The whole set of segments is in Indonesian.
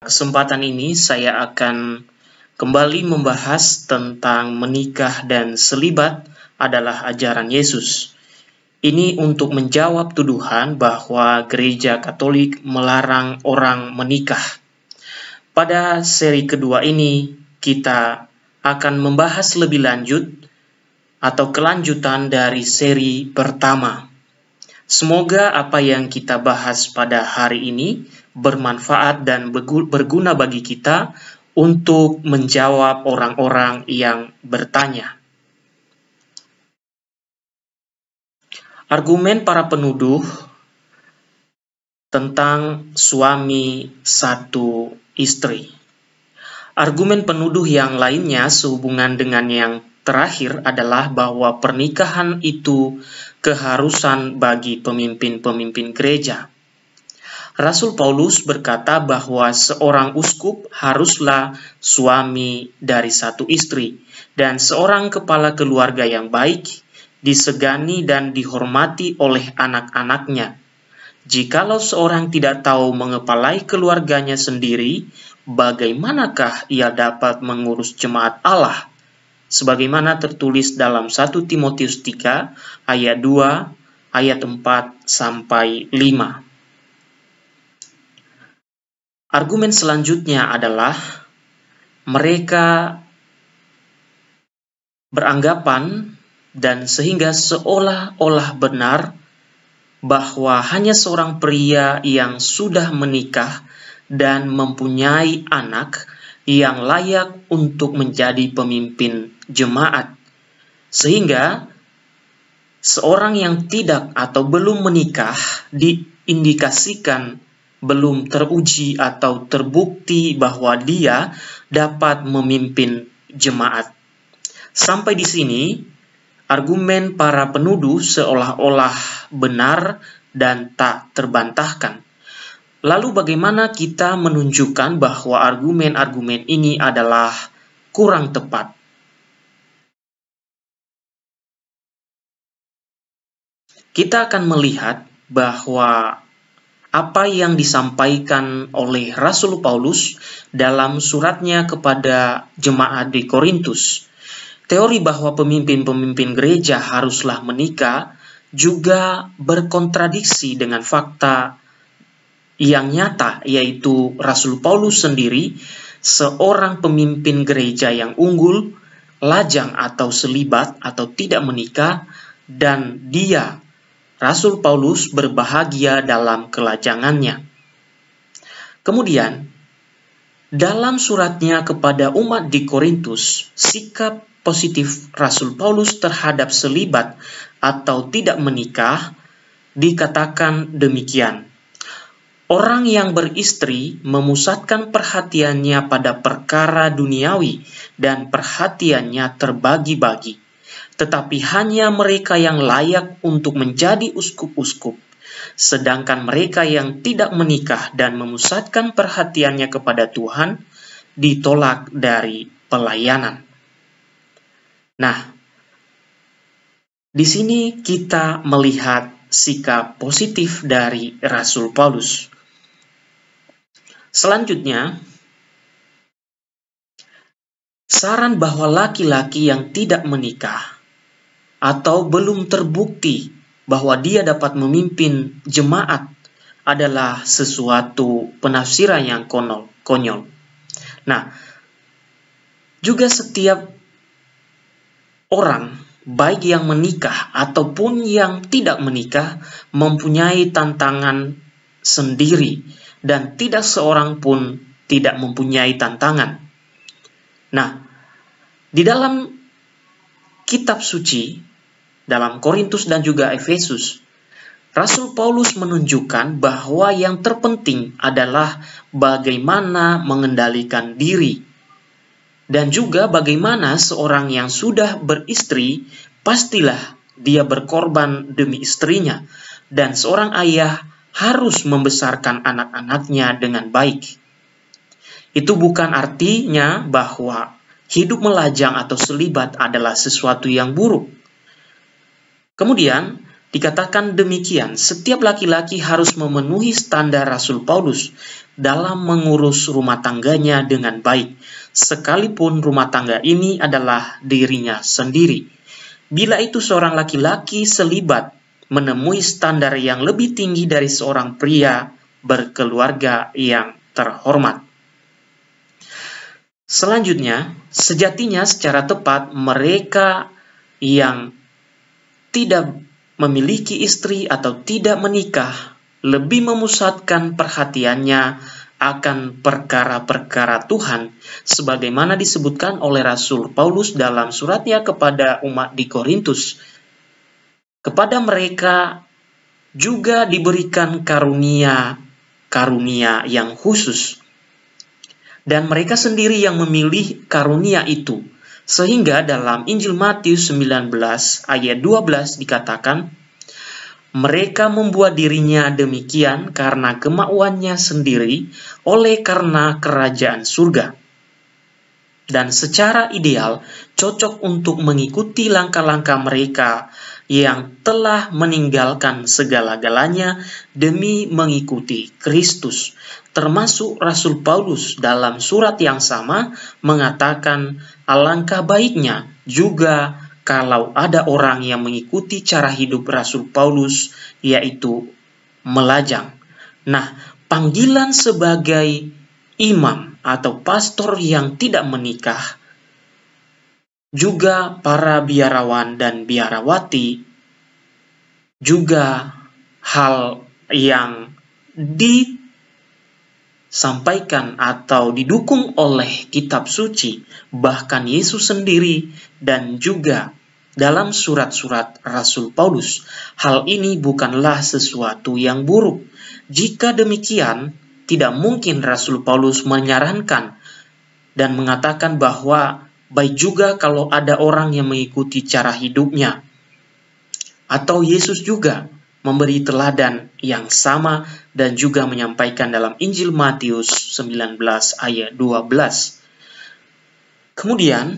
kesempatan ini saya akan kembali membahas tentang menikah dan selibat adalah ajaran Yesus. Ini untuk menjawab tuduhan bahwa gereja Katolik melarang orang menikah. Pada seri kedua ini, kita akan membahas lebih lanjut atau kelanjutan dari seri pertama. Semoga apa yang kita bahas pada hari ini bermanfaat dan berguna bagi kita untuk menjawab orang-orang yang bertanya. Argumen para penuduh tentang suami satu istri. Argumen penuduh yang lainnya sehubungan dengan yang terakhir adalah bahwa pernikahan itu keharusan bagi pemimpin-pemimpin gereja. Rasul Paulus berkata bahwa seorang uskup haruslah suami dari satu istri, dan seorang kepala keluarga yang baik disegani dan dihormati oleh anak-anaknya. Jikalau seorang tidak tahu mengepalai keluarganya sendiri, bagaimanakah ia dapat mengurus jemaat Allah? sebagaimana tertulis dalam 1 Timotius 3 ayat 2, ayat 4 sampai 5. Argumen selanjutnya adalah mereka beranggapan dan sehingga seolah-olah benar bahwa hanya seorang pria yang sudah menikah dan mempunyai anak yang layak untuk menjadi pemimpin jemaat. Sehingga seorang yang tidak atau belum menikah diindikasikan belum teruji atau terbukti bahwa dia dapat memimpin jemaat. Sampai di sini, argumen para penuduh seolah-olah benar dan tak terbantahkan. Lalu bagaimana kita menunjukkan bahwa argumen-argumen ini adalah kurang tepat? kita akan melihat bahwa apa yang disampaikan oleh Rasul Paulus dalam suratnya kepada jemaat di Korintus. Teori bahwa pemimpin-pemimpin gereja haruslah menikah juga berkontradiksi dengan fakta yang nyata, yaitu Rasul Paulus sendiri, seorang pemimpin gereja yang unggul, lajang atau selibat atau tidak menikah, dan dia Rasul Paulus berbahagia dalam kelajangannya. Kemudian, dalam suratnya kepada umat di Korintus, sikap positif Rasul Paulus terhadap selibat atau tidak menikah dikatakan demikian. Orang yang beristri memusatkan perhatiannya pada perkara duniawi dan perhatiannya terbagi-bagi tetapi hanya mereka yang layak untuk menjadi uskup-uskup, sedangkan mereka yang tidak menikah dan memusatkan perhatiannya kepada Tuhan ditolak dari pelayanan. Nah, di sini kita melihat sikap positif dari Rasul Paulus. Selanjutnya, saran bahwa laki-laki yang tidak menikah atau belum terbukti bahwa dia dapat memimpin jemaat adalah sesuatu penafsiran yang konol, konyol. Nah, juga setiap orang, baik yang menikah ataupun yang tidak menikah, mempunyai tantangan sendiri dan tidak seorang pun tidak mempunyai tantangan. Nah, di dalam kitab suci, dalam Korintus dan juga Efesus, Rasul Paulus menunjukkan bahwa yang terpenting adalah bagaimana mengendalikan diri, dan juga bagaimana seorang yang sudah beristri pastilah dia berkorban demi istrinya, dan seorang ayah harus membesarkan anak-anaknya dengan baik. Itu bukan artinya bahwa hidup melajang atau selibat adalah sesuatu yang buruk. Kemudian, dikatakan demikian, setiap laki-laki harus memenuhi standar Rasul Paulus dalam mengurus rumah tangganya dengan baik, sekalipun rumah tangga ini adalah dirinya sendiri. Bila itu seorang laki-laki selibat menemui standar yang lebih tinggi dari seorang pria berkeluarga yang terhormat. Selanjutnya, sejatinya secara tepat mereka yang tidak memiliki istri atau tidak menikah lebih memusatkan perhatiannya akan perkara-perkara Tuhan sebagaimana disebutkan oleh Rasul Paulus dalam suratnya kepada umat di Korintus. Kepada mereka juga diberikan karunia karunia yang khusus dan mereka sendiri yang memilih karunia itu. Sehingga dalam Injil Matius 19 ayat 12 dikatakan, mereka membuat dirinya demikian karena kemauannya sendiri oleh karena kerajaan surga. Dan secara ideal cocok untuk mengikuti langkah-langkah mereka yang telah meninggalkan segala-galanya demi mengikuti Kristus. Termasuk Rasul Paulus dalam surat yang sama mengatakan alangkah baiknya juga kalau ada orang yang mengikuti cara hidup Rasul Paulus yaitu melajang. Nah, panggilan sebagai imam atau pastor yang tidak menikah juga para biarawan dan biarawati, juga hal yang disampaikan atau didukung oleh kitab suci, bahkan Yesus sendiri dan juga dalam surat-surat Rasul Paulus. Hal ini bukanlah sesuatu yang buruk. Jika demikian, tidak mungkin Rasul Paulus menyarankan dan mengatakan bahwa baik juga kalau ada orang yang mengikuti cara hidupnya. Atau Yesus juga memberi teladan yang sama dan juga menyampaikan dalam Injil Matius 19 ayat 12. Kemudian,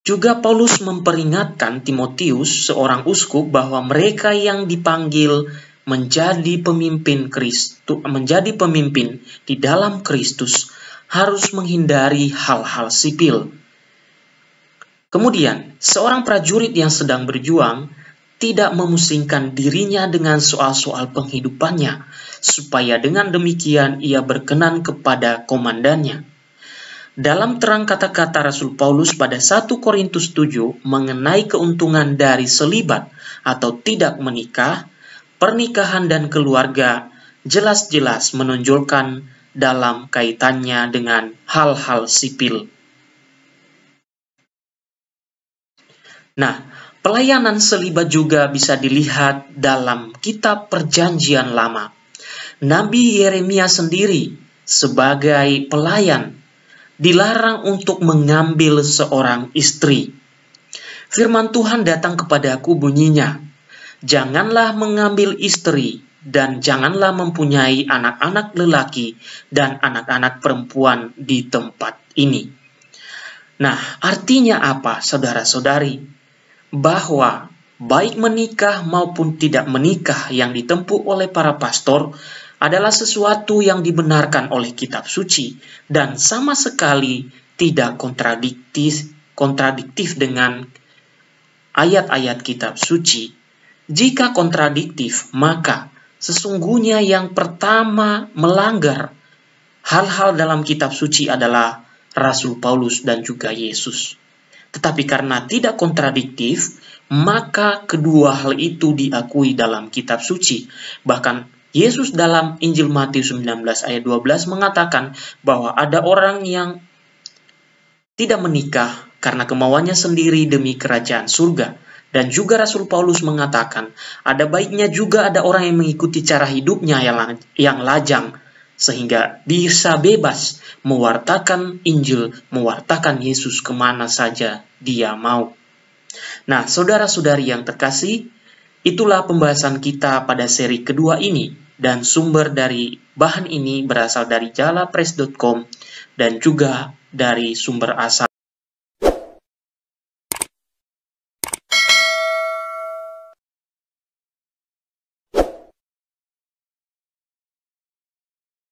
juga Paulus memperingatkan Timotius, seorang uskup, bahwa mereka yang dipanggil menjadi pemimpin Kristus, menjadi pemimpin di dalam Kristus harus menghindari hal-hal sipil. Kemudian, seorang prajurit yang sedang berjuang tidak memusingkan dirinya dengan soal-soal penghidupannya, supaya dengan demikian ia berkenan kepada komandannya. Dalam terang kata-kata Rasul Paulus pada 1 Korintus 7 mengenai keuntungan dari selibat atau tidak menikah, pernikahan dan keluarga jelas-jelas menonjolkan dalam kaitannya dengan hal-hal sipil. Nah, pelayanan selibat juga bisa dilihat dalam kitab Perjanjian Lama. Nabi Yeremia sendiri sebagai pelayan dilarang untuk mengambil seorang istri. Firman Tuhan datang kepadaku bunyinya, Janganlah mengambil istri dan janganlah mempunyai anak-anak lelaki dan anak-anak perempuan di tempat ini. Nah, artinya apa, saudara-saudari? Bahwa baik menikah maupun tidak menikah yang ditempuh oleh para pastor adalah sesuatu yang dibenarkan oleh kitab suci dan sama sekali tidak kontradiktif kontradiktif dengan ayat-ayat kitab suci. Jika kontradiktif, maka Sesungguhnya yang pertama melanggar hal-hal dalam kitab suci adalah Rasul Paulus dan juga Yesus. Tetapi karena tidak kontradiktif, maka kedua hal itu diakui dalam kitab suci. Bahkan Yesus dalam Injil Matius 19 ayat 12 mengatakan bahwa ada orang yang tidak menikah karena kemauannya sendiri demi kerajaan surga. Dan juga Rasul Paulus mengatakan, ada baiknya juga ada orang yang mengikuti cara hidupnya yang, yang lajang, sehingga bisa bebas mewartakan Injil, mewartakan Yesus kemana saja dia mau. Nah, saudara-saudari yang terkasih, itulah pembahasan kita pada seri kedua ini, dan sumber dari bahan ini berasal dari jalapress.com dan juga dari sumber asal.